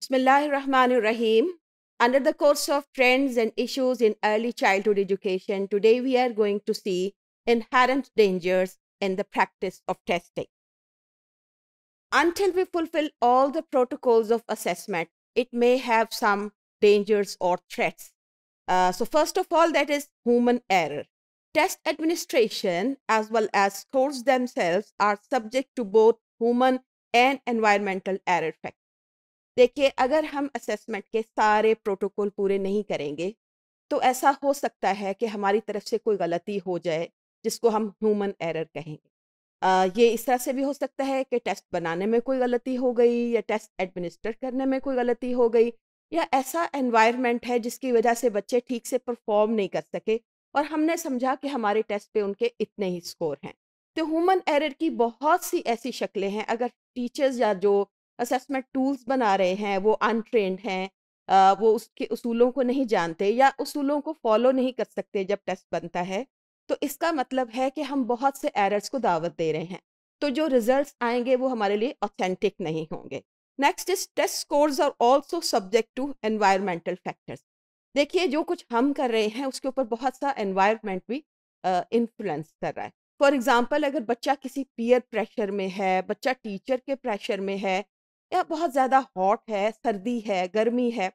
Bismillahirrahmanirrahim. Under the course of trends and issues in early childhood education, today we are going to see inherent dangers in the practice of testing. Until we fulfill all the protocols of assessment, it may have some dangers or threats. Uh, so first of all, that is human error. Test administration as well as scores themselves are subject to both human and environmental error factors. देखिए अगर हम assessment के सारे protocol पूरे नहीं करेंगे तो ऐसा हो सकता है कि हमारी तरफ से कोई गलती हो जाए जिसको हम ह्यूमन एरर कहेंगे आ, ये इस तरह से भी हो सकता है कि टेस्ट बनाने में कोई गलती हो गई या टेस्ट एडमिनिस्टर करने में कोई गलती हो गई या ऐसा एनवायरनमेंट है जिसकी वजह से बच्चे ठीक से परफॉर्म नहीं कर सके और हमने समझा कि हमारे टेस्ट पे उनके इतने ही स्कोर हैं तो ह्यूमन एरर की बहुत सी ऐसी शक्लें हैं अगर टीचर्स या जो असेसमेंट टूल्स बना रहे हैं वो अनट्रेंड हैं वो उसके उसूलों को नहीं जानते या उसूलों को फॉलो नहीं कर सकते जब टेस्ट बनता है तो इसका मतलब है कि हम बहुत से एरर्स को दावत दे रहे हैं तो जो रिजल्ट्स आएंगे वो हमारे लिए ऑथेंटिक नहीं होंगे next is test scores are also subject to environmental factors देखिए जो कुछ हम कर रहे हैं उसके ऊपर बहुत सा एनवायरमेंट भी इन्फ्लुएंस uh, कर रहा है फॉर एग्ज़ाम्पल अगर बच्चा किसी पीयर प्रेशर में है बच्चा टीचर के प्रेशर में है या बहुत ज़्यादा हॉट है सर्दी है गर्मी है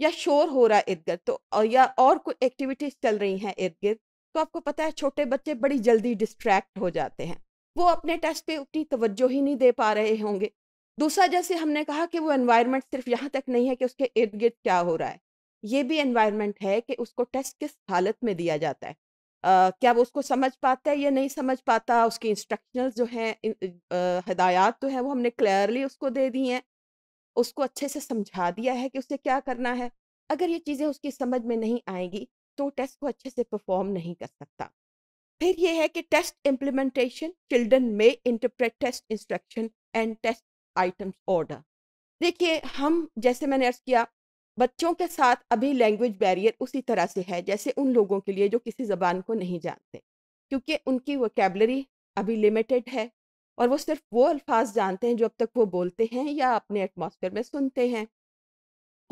या शोर हो रहा है इर्द गिर्द तो या और कोई एक्टिविटीज़ चल रही हैं इर्द गिर्द तो आपको पता है छोटे बच्चे बड़ी जल्दी डिस्ट्रैक्ट हो जाते हैं वो अपने टेस्ट पे उतनी तवज्जो ही नहीं दे पा रहे होंगे दूसरा जैसे हमने कहा कि वो एनवायरनमेंट सिर्फ यहाँ तक नहीं है कि उसके इर्द गिर्द क्या हो रहा है ये भी एनवायरनमेंट है कि उसको टेस्ट किस हालत में दिया जाता है क्या वो उसको समझ पाता है या नहीं समझ पाता उसकी इंस्ट्रक्शनल जो हैं हदायात हदायत तो है वो हमने क्लियरली उसको दे दी हैं उसको अच्छे से समझा दिया है कि उसे क्या करना है अगर ये चीज़ें उसकी समझ में नहीं आएंगी तो टेस्ट को अच्छे से परफॉर्म नहीं कर सकता फिर ये है कि टेस्ट इम्प्लीमेंटेशन चिल्ड्रन में interpret test instruction and test items order देखिए हम जैसे मैंने अर्ज किया बच्चों के साथ अभी लैंग्वेज बैरियर उसी तरह से है जैसे उन लोगों के लिए जो किसी ज़बान को नहीं जानते क्योंकि उनकी वोकेबलरी अभी लिमिटेड है और वो सिर्फ वो अल्फाज जानते हैं जो अब तक वो बोलते हैं या अपने एटमोसफेयर में सुनते हैं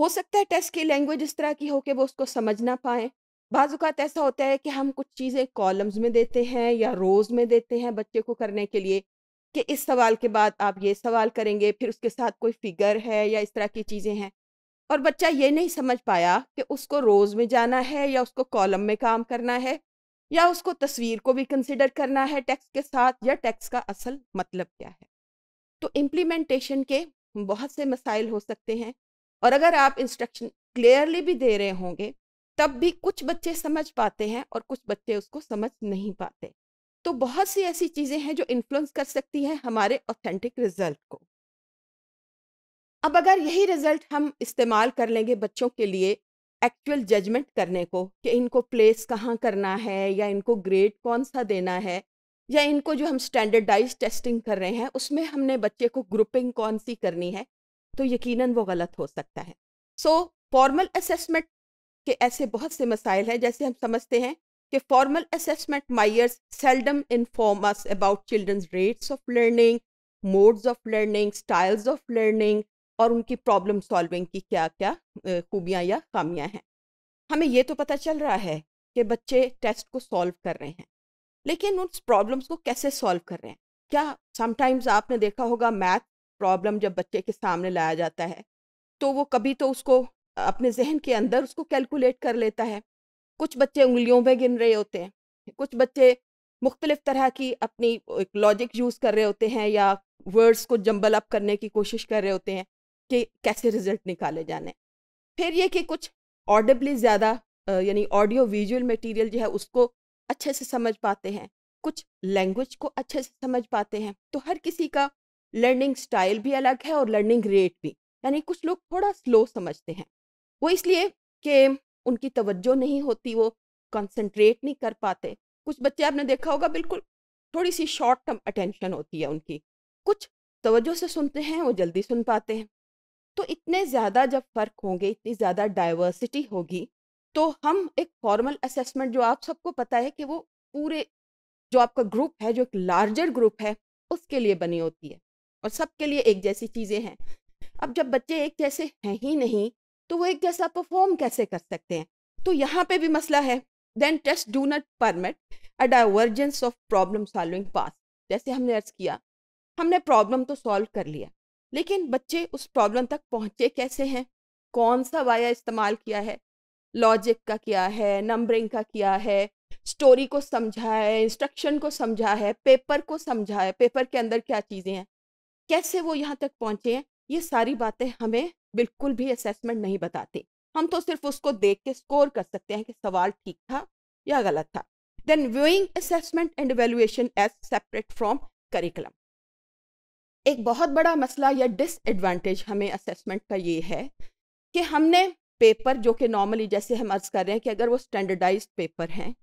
हो सकता है टेस्ट की लैंग्वेज इस तरह की हो कि वो उसको समझ ना पाएँ बाज़ात ऐसा होता है कि हम कुछ चीज़ें कॉलम्स में देते हैं या रोज़ में देते हैं बच्चे को करने के लिए कि इस सवाल के बाद आप ये सवाल करेंगे फिर उसके साथ कोई फिगर है या इस तरह की चीज़ें हैं और बच्चा ये नहीं समझ पाया कि उसको रोज़ में जाना है या उसको कॉलम में काम करना है या उसको तस्वीर को भी कंसिडर करना है टैक्स के साथ या टैक्स का असल मतलब क्या है तो इम्प्लीमेंटेशन के बहुत से मसाइल हो सकते हैं और अगर आप इंस्ट्रक्शन क्लियरली भी दे रहे होंगे तब भी कुछ बच्चे समझ पाते हैं और कुछ बच्चे उसको समझ नहीं पाते तो बहुत सी ऐसी चीज़ें हैं जो इन्फ्लुएंस कर सकती हैं हमारे ऑथेंटिक रिजल्ट को अब अगर यही रिज़ल्ट हम इस्तेमाल कर लेंगे बच्चों के लिए एक्चुअल जजमेंट करने को कि इनको प्लेस कहाँ करना है या इनको ग्रेड कौन सा देना है या इनको जो हम स्टैंडर्डाइज टेस्टिंग कर रहे हैं उसमें हमने बच्चे को ग्रुपिंग कौन सी करनी है तो यकीनन वो गलत हो सकता है सो फॉर्मल असेसमेंट के ऐसे बहुत से मसाइल हैं जैसे हम समझते हैं कि formal assessment measures seldom inform us about children's rates of learning modes of learning styles of learning और उनकी प्रॉब्लम सॉल्विंग की क्या क्या खूबियाँ या खामियाँ हैं हमें ये तो पता चल रहा है कि बच्चे टेस्ट को सॉल्व कर रहे हैं लेकिन उस प्रॉब्लम्स को कैसे सॉल्व कर रहे हैं क्या समटाइम्स आपने देखा होगा मैथ प्रॉब्लम जब बच्चे के सामने लाया जाता है तो वो कभी तो उसको अपने जहन के अंदर उसको कैलकुलेट कर लेता है कुछ बच्चे उंगलियों में गिन रहे होते हैं कुछ बच्चे मुख्तलिफ तरह की अपनी लॉजिक यूज़ कर रहे होते हैं या वर्ड्स को जम्बल अप करने की कोशिश कर रहे होते हैं कि कैसे रिजल्ट निकाले जाने फिर ये कि कुछ ऑडिबली ज़्यादा यानी ऑडियो विजुअल मटेरियल जो है उसको अच्छे से समझ पाते हैं कुछ लैंग्वेज को अच्छे से समझ पाते हैं तो हर किसी का लर्निंग स्टाइल भी अलग है और लर्निंग रेट भी यानी कुछ लोग थोड़ा स्लो समझते हैं वो इसलिए कि उनकी तवज्जो नहीं होती वो कंसंट्रेट नहीं कर पाते कुछ बच्चे आपने देखा होगा बिल्कुल थोड़ी सी शॉर्ट टर्म अटेंशन होती है उनकी कुछ तवज्जो से सुनते हैं वो जल्दी सुन पाते हैं तो इतने ज़्यादा जब फ़र्क होंगे इतनी ज़्यादा डाइवर्सिटी होगी तो हम एक फॉर्मल असेसमेंट जो आप सबको पता है कि वो पूरे जो आपका ग्रुप है जो एक लार्जर ग्रुप है उसके लिए बनी होती है और सबके लिए एक जैसी चीज़ें हैं अब जब बच्चे एक जैसे हैं ही नहीं तो वो एक जैसा परफॉर्म कैसे कर सकते हैं तो यहाँ पे भी मसला है then test do not permit a divergence of problem solving paths जैसे हमने अर्ज किया हमने प्रॉब्लम तो सॉल्व कर लिया लेकिन बच्चे उस प्रॉब्लम तक पहुंचे कैसे हैं कौन सा वाया इस्तेमाल किया है लॉजिक का किया है नंबरिंग का किया है स्टोरी को समझा है इंस्ट्रक्शन को समझा है पेपर को समझा है पेपर के अंदर क्या चीज़ें हैं कैसे वो यहाँ तक पहुँचे हैं ये सारी बातें हमें बिल्कुल भी असेसमेंट नहीं बताती हम तो सिर्फ उसको देख के स्कोर कर सकते हैं कि सवाल ठीक था या गलत था then viewing assessment and evaluation as separate from curriculum एक बहुत बड़ा मसला या डिसएडवांटेज हमें असेसमेंट का ये है कि हमने पेपर जो कि नॉर्मली जैसे हम अर्ज़ कर रहे हैं कि अगर वो स्टैंडर्डाइज पेपर हैं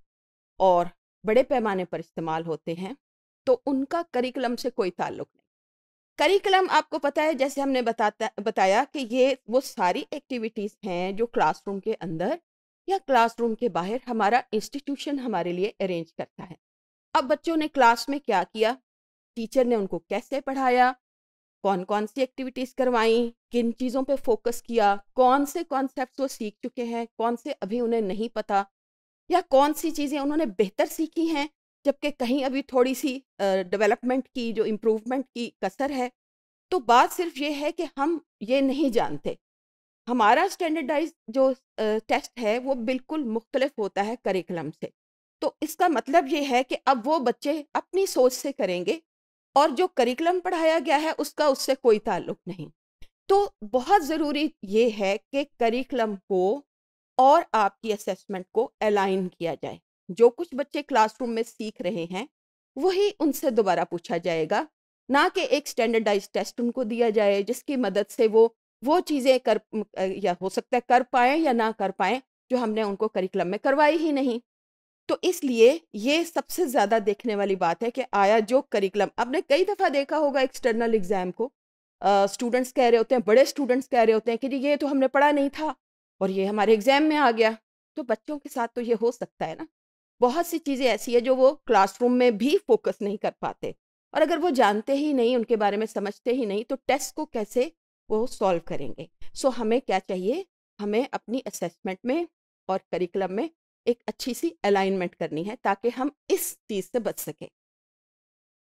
और बड़े पैमाने पर इस्तेमाल होते हैं तो उनका करिकुलम से कोई ताल्लुक नहीं करिकुलम आपको पता है जैसे हमने बताता बताया कि ये वो सारी एक्टिविटीज़ हैं जो क्लासरूम के अंदर या क्लासरूम के बाहर हमारा इंस्टीट्यूशन हमारे लिए अरेंज करता है अब बच्चों ने क्लास में क्या किया टीचर ने उनको कैसे पढ़ाया कौन कौन सी एक्टिविटीज़ करवाई किन चीज़ों पे फोकस किया कौन से कॉन्सेप्ट वो सीख चुके हैं कौन से अभी उन्हें नहीं पता या कौन सी चीज़ें उन्होंने बेहतर सीखी हैं जबकि कहीं अभी थोड़ी सी डेवलपमेंट की जो इम्प्रूवमेंट की कसर है तो बात सिर्फ ये है कि हम ये नहीं जानते हमारा स्टैंडर्डाइज जो टेस्ट है वो बिल्कुल मुख्तलिफ होता है करिकुलम से तो इसका मतलब ये है कि अब वो बच्चे अपनी सोच से करेंगे और जो करिकुलम पढ़ाया गया है उसका उससे कोई ताल्लुक नहीं तो बहुत ज़रूरी ये है कि करिकुलम को और आपकी असेसमेंट को अलाइन किया जाए जो कुछ बच्चे क्लासरूम में सीख रहे हैं वही उनसे दोबारा पूछा जाएगा ना कि एक स्टैंडर्डाइज टेस्ट उनको दिया जाए जिसकी मदद से वो वो चीज़ें कर या हो सकता है कर पाएँ या ना कर पाएँ जो हमने उनको करिकुलम में करवाई ही नहीं तो इसलिए ये सबसे ज़्यादा देखने वाली बात है कि आया जो करिकुलम आपने कई दफ़ा देखा होगा एक्सटर्नल एग्ज़ाम को स्टूडेंट्स कह रहे होते हैं बड़े स्टूडेंट्स कह रहे होते हैं कि जी ये तो हमने पढ़ा नहीं था और ये हमारे एग्ज़ाम में आ गया तो बच्चों के साथ तो ये हो सकता है ना बहुत सी चीज़ें ऐसी है जो वो क्लासरूम में भी फोकस नहीं कर पाते और अगर वो जानते ही नहीं उनके बारे में समझते ही नहीं तो टेस्ट को कैसे वो सॉल्व करेंगे सो हमें क्या चाहिए हमें अपनी असेसमेंट में और करिकुलम में एक अच्छी सी अलाइनमेंट करनी है ताकि हम इस चीज़ से बच सकें